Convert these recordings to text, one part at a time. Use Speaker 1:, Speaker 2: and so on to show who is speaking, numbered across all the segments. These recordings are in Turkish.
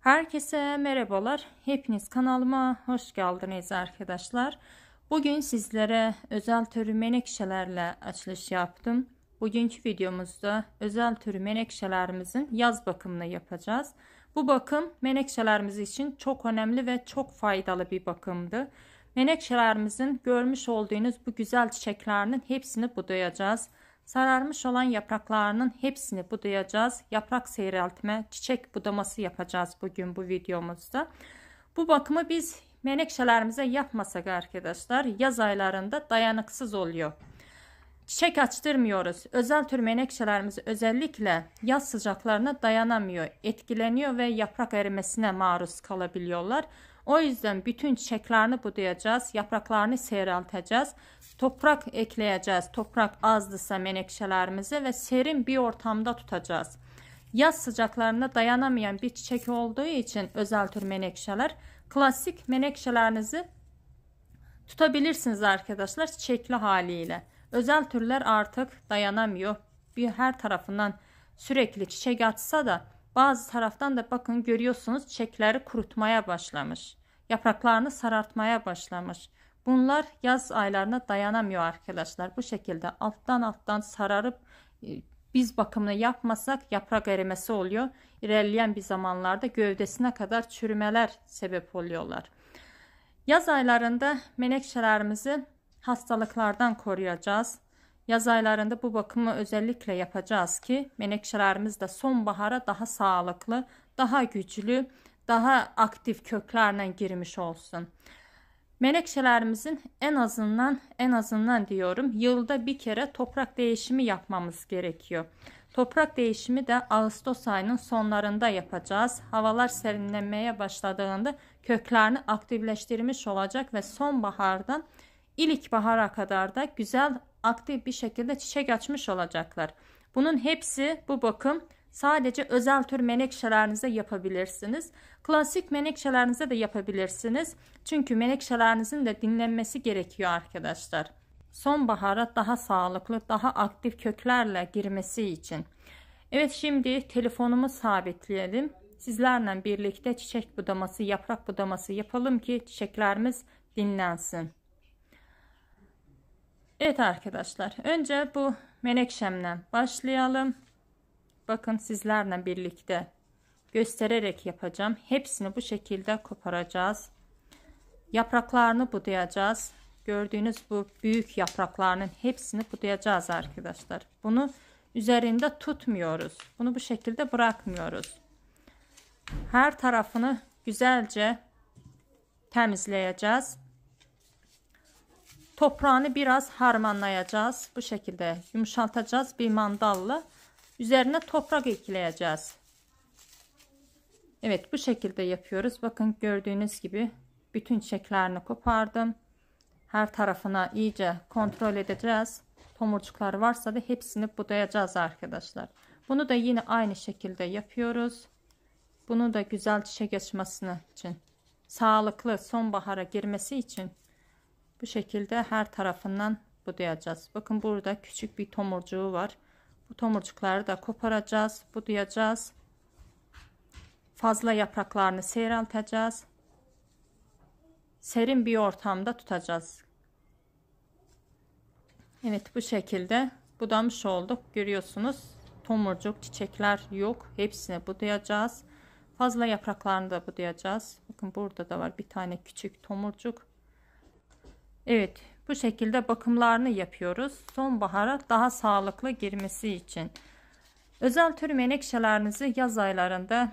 Speaker 1: Herkese merhabalar. Hepiniz kanalıma hoş geldiniz arkadaşlar. Bugün sizlere özel türü menekşelerle açılış yaptım. Bugünkü videomuzda özel türü menekşelerimizin yaz bakımını yapacağız. Bu bakım menekşelerimiz için çok önemli ve çok faydalı bir bakımdı. Menekşelerimizin görmüş olduğunuz bu güzel çiçeklerinin hepsini budayacağız. Sararmış olan yapraklarının hepsini budayacağız. Yaprak seyreltme, çiçek budaması yapacağız bugün bu videomuzda. Bu bakımı biz menekşelerimize yapmasak arkadaşlar yaz aylarında dayanıksız oluyor. Çiçek açtırmıyoruz. Özel tür menekşelerimiz özellikle yaz sıcaklarına dayanamıyor, etkileniyor ve yaprak erimesine maruz kalabiliyorlar. O yüzden bütün çiçeklerini budayacağız, yapraklarını seyrelteceğiz, toprak ekleyeceğiz. Toprak azdırsa menekşelerimizi ve serin bir ortamda tutacağız. Yaz sıcaklarına dayanamayan bir çiçek olduğu için özel tür menekşeler, klasik menekşelerinizi tutabilirsiniz arkadaşlar çiçekli haliyle. Özel türler artık dayanamıyor. Bir her tarafından sürekli çiçek atsa da bazı taraftan da bakın görüyorsunuz çekleri kurutmaya başlamış. Yapraklarını sarartmaya başlamış. Bunlar yaz aylarına dayanamıyor arkadaşlar. Bu şekilde alttan alttan sararıp e, biz bakımını yapmasak yaprak erimesi oluyor. İlerleyen bir zamanlarda gövdesine kadar çürümeler sebep oluyorlar. Yaz aylarında menekşelerimizi hastalıklardan koruyacağız. Yaz aylarında bu bakımı özellikle yapacağız ki menekşelerimiz de sonbahara daha sağlıklı, daha güçlü, daha aktif köklerle girmiş olsun. Menekşelerimizin en azından en azından diyorum yılda bir kere toprak değişimi yapmamız gerekiyor. Toprak değişimi de Ağustos ayının sonlarında yapacağız. Havalar serinlenmeye başladığında köklerini aktifleştirmiş olacak ve sonbahardan ilkbahara kadar da güzel aktif bir şekilde çiçek açmış olacaklar. Bunun hepsi bu bakım sadece özel tür menekşelerinize yapabilirsiniz. Klasik menekşelerinize de yapabilirsiniz. Çünkü menekşelerinizin de dinlenmesi gerekiyor arkadaşlar. Sonbahara daha sağlıklı, daha aktif köklerle girmesi için. Evet şimdi telefonumu sabitleyelim. Sizlerle birlikte çiçek budaması, yaprak budaması yapalım ki çiçeklerimiz dinlensin. Evet arkadaşlar önce bu menekşemle başlayalım. Bakın sizlerle birlikte göstererek yapacağım. Hepsini bu şekilde koparacağız. Yapraklarını budayacağız. Gördüğünüz bu büyük yapraklarının hepsini budayacağız arkadaşlar. Bunu üzerinde tutmuyoruz. Bunu bu şekilde bırakmıyoruz. Her tarafını güzelce temizleyeceğiz. Toprağını biraz harmanlayacağız. Bu şekilde yumuşaltacağız bir mandalla. Üzerine toprak ekleyeceğiz. Evet bu şekilde yapıyoruz. Bakın gördüğünüz gibi bütün çiçeklerini kopardım. Her tarafına iyice kontrol edeceğiz. Tomurcuklar varsa da hepsini budayacağız arkadaşlar. Bunu da yine aynı şekilde yapıyoruz. Bunu da güzel çiçek açmasını için, sağlıklı sonbahara girmesi için bu şekilde her tarafından budayacağız. Bakın burada küçük bir tomurcuğu var. Bu tomurcukları da koparacağız, budayacağız. Fazla yapraklarını seyrelteceğiz. Serin bir ortamda tutacağız. Evet bu şekilde budamış olduk. Görüyorsunuz tomurcuk, çiçekler yok. Hepsini budayacağız. Fazla yapraklarını da budayacağız. Bakın burada da var bir tane küçük tomurcuk. Evet bu şekilde bakımlarını yapıyoruz. Sonbahara daha sağlıklı girmesi için. Özel tür menekşelerinizi yaz aylarında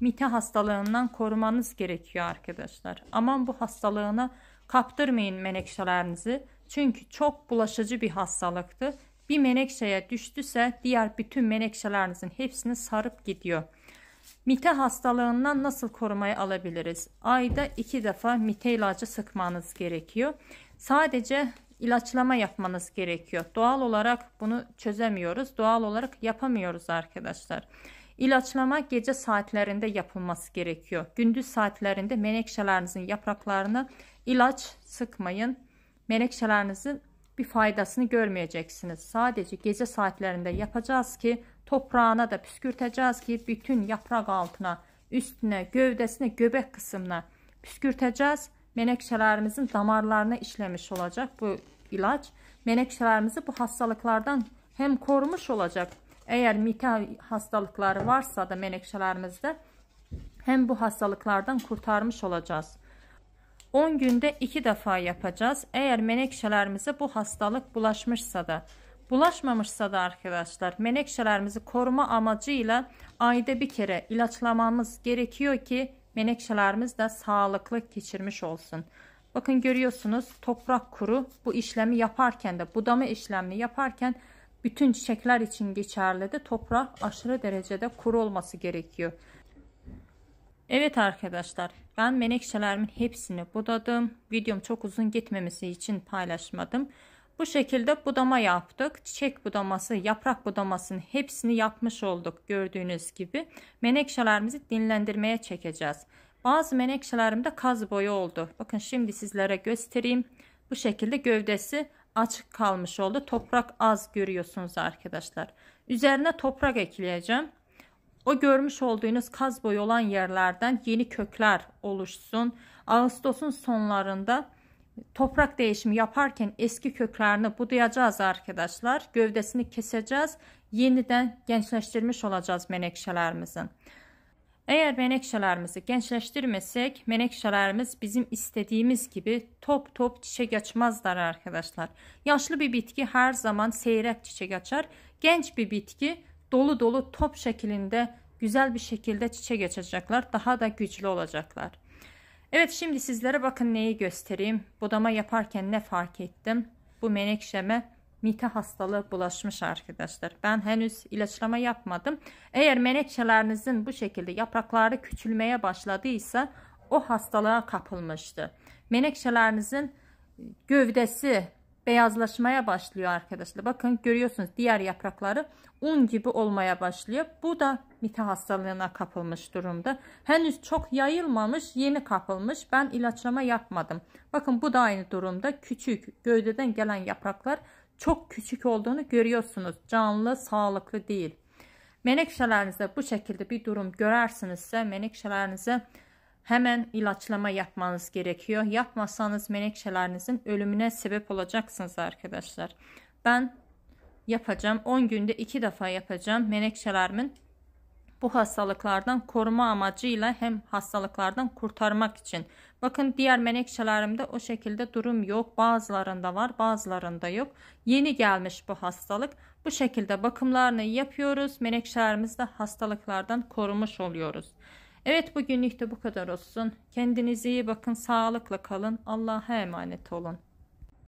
Speaker 1: mite hastalığından korumanız gerekiyor arkadaşlar. Aman bu hastalığına kaptırmayın menekşelerinizi. Çünkü çok bulaşıcı bir hastalıktı. Bir menekşeye düştüse diğer bütün menekşelerinizin hepsini sarıp gidiyor. Mite hastalığından nasıl korumayı alabiliriz? Ayda iki defa mite ilacı sıkmanız gerekiyor. Sadece ilaçlama yapmanız gerekiyor. Doğal olarak bunu çözemiyoruz. Doğal olarak yapamıyoruz arkadaşlar. İlaçlama gece saatlerinde yapılması gerekiyor. Gündüz saatlerinde menekşelerinizin yapraklarını ilaç sıkmayın. Menekşelerinizin bir faydasını görmeyeceksiniz. Sadece gece saatlerinde yapacağız ki toprağına da püskürteceğiz ki bütün yaprak altına, üstüne, gövdesine, göbek kısmına püskürteceğiz. Menekşelerimizin damarlarına işlemiş olacak bu ilaç. Menekşelerimizi bu hastalıklardan hem korumuş olacak. Eğer mita hastalıkları varsa da menekşelerimizde hem bu hastalıklardan kurtarmış olacağız. 10 günde 2 defa yapacağız. Eğer menekşelerimize bu hastalık bulaşmışsa da Bulaşmamışsa da arkadaşlar menekşelerimizi koruma amacıyla ayda bir kere ilaçlamamız gerekiyor ki menekşelerimiz de sağlıklı geçirmiş olsun. Bakın görüyorsunuz toprak kuru bu işlemi yaparken de budama işlemini yaparken bütün çiçekler için geçerli de toprak aşırı derecede kuru olması gerekiyor. Evet arkadaşlar ben menekşelerimin hepsini budadım. Videom çok uzun gitmemesi için paylaşmadım. Bu şekilde budama yaptık. Çiçek budaması, yaprak budamasının hepsini yapmış olduk gördüğünüz gibi. Menekşelerimizi dinlendirmeye çekeceğiz. Bazı menekşelerimde kaz boyu oldu. Bakın şimdi sizlere göstereyim. Bu şekilde gövdesi açık kalmış oldu. Toprak az görüyorsunuz arkadaşlar. Üzerine toprak ekleyeceğim. O görmüş olduğunuz kaz boyu olan yerlerden yeni kökler oluşsun. Ağustos'un sonlarında toprak değişimi yaparken eski köklerini budayacağız arkadaşlar. Gövdesini keseceğiz. Yeniden gençleştirmiş olacağız menekşelerimizin. Eğer menekşelerimizi gençleştirmesek menekşelerimiz bizim istediğimiz gibi top top çiçek açmazlar arkadaşlar. Yaşlı bir bitki her zaman seyrek çiçek açar. Genç bir bitki dolu dolu top şeklinde güzel bir şekilde çiçek açacaklar. Daha da güçlü olacaklar. Evet şimdi sizlere bakın neyi göstereyim. Budama yaparken ne fark ettim? Bu menekşeme mite hastalığı bulaşmış arkadaşlar. Ben henüz ilaçlama yapmadım. Eğer menekşelerinizin bu şekilde yaprakları küçülmeye başladıysa o hastalığa kapılmıştı. Menekşelerinizin gövdesi beyazlaşmaya başlıyor arkadaşlar. Bakın görüyorsunuz diğer yaprakları un gibi olmaya başlıyor. Bu da mite hastalığına kapılmış durumda. Henüz çok yayılmamış, yeni kapılmış. Ben ilaçlama yapmadım. Bakın bu da aynı durumda. Küçük gövdeden gelen yapraklar çok küçük olduğunu görüyorsunuz. Canlı, sağlıklı değil. Menekşelerinizde bu şekilde bir durum görərsinizsə, menekşelerinizə hemen ilaçlama yapmanız gerekiyor. Yapmasanız menekşelerinizin ölümüne sebep olacaksınız arkadaşlar. Ben yapacağım. 10 günde 2 defa yapacağım. Menekşelerimin bu hastalıklardan koruma amacıyla hem hastalıklardan kurtarmak için. Bakın diğer menekşelerimde o şekilde durum yok. Bazılarında var bazılarında yok. Yeni gelmiş bu hastalık. Bu şekilde bakımlarını yapıyoruz. Menekşelerimizde hastalıklardan korumuş oluyoruz. Evet bugünlük de bu kadar olsun. Kendinize iyi bakın, sağlıkla kalın. Allah'a emanet olun.